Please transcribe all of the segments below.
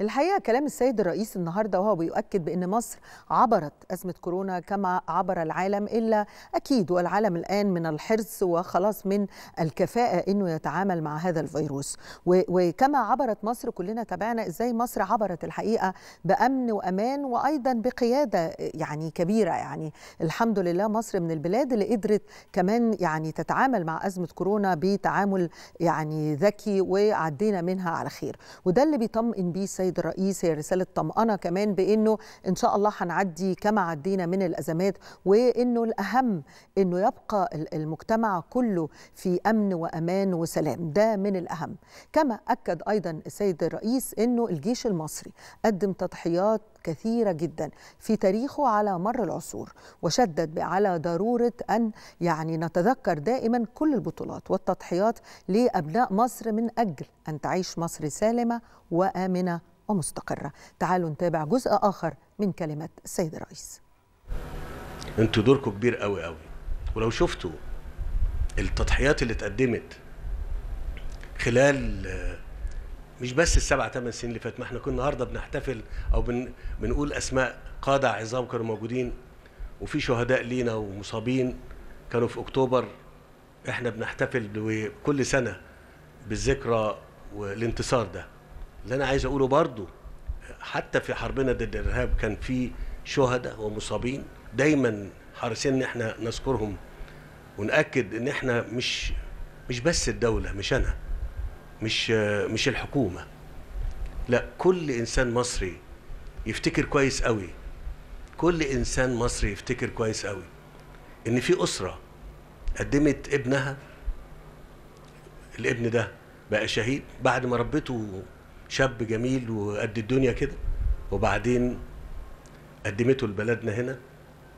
الحقيقه كلام السيد الرئيس النهارده وهو بيؤكد بان مصر عبرت ازمه كورونا كما عبر العالم الا اكيد والعالم الان من الحرص وخلاص من الكفاءه انه يتعامل مع هذا الفيروس وكما عبرت مصر كلنا تابعنا ازاي مصر عبرت الحقيقه بامن وامان وايضا بقياده يعني كبيره يعني الحمد لله مصر من البلاد اللي قدرت كمان يعني تتعامل مع ازمه كورونا بتعامل يعني ذكي وعدينا منها على خير وده اللي بيطمئن بيه السيد السيد الرئيس هي رساله طمانه كمان بانه ان شاء الله هنعدي كما عدينا من الازمات وانه الاهم انه يبقى المجتمع كله في امن وامان وسلام ده من الاهم كما اكد ايضا السيد الرئيس انه الجيش المصري قدم تضحيات كثيرة جدا في تاريخه على مر العصور وشدد على ضرورة أن يعني نتذكر دائما كل البطولات والتضحيات لأبناء مصر من أجل أن تعيش مصر سالمة وآمنة ومستقرة تعالوا نتابع جزء آخر من كلمة السيد الرئيس انتوا دوركم كبير قوي قوي ولو شفتوا التضحيات اللي اتقدمت خلال مش بس السبع ثمان سنين اللي فات ما احنا كنا النهارده بنحتفل او بن بنقول اسماء قاده عظام كانوا موجودين وفي شهداء لينا ومصابين كانوا في اكتوبر احنا بنحتفل كل سنه بالذكرى والانتصار ده اللي انا عايز اقوله برضو حتى في حربنا ضد الارهاب كان في شهداء ومصابين دايما حريصين ان احنا نذكرهم ونأكد ان احنا مش مش بس الدولة مش انا مش مش الحكومة لا كل انسان مصري يفتكر كويس قوي كل انسان مصري يفتكر كويس قوي ان في اسرة قدمت ابنها الابن ده بقى شهيد بعد ما ربته شاب جميل وقد الدنيا كده وبعدين قدمته لبلدنا هنا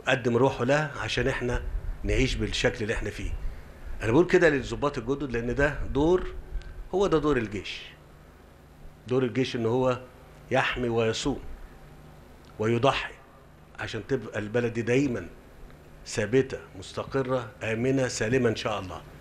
قدم روحه لها عشان احنا نعيش بالشكل اللي احنا فيه انا بقول كده للظباط الجدد لان ده دور هو ده دور الجيش دور الجيش ان هو يحمي ويصوم ويضحي عشان تبقى البلد دي دايما ثابته مستقره امنه سالمه ان شاء الله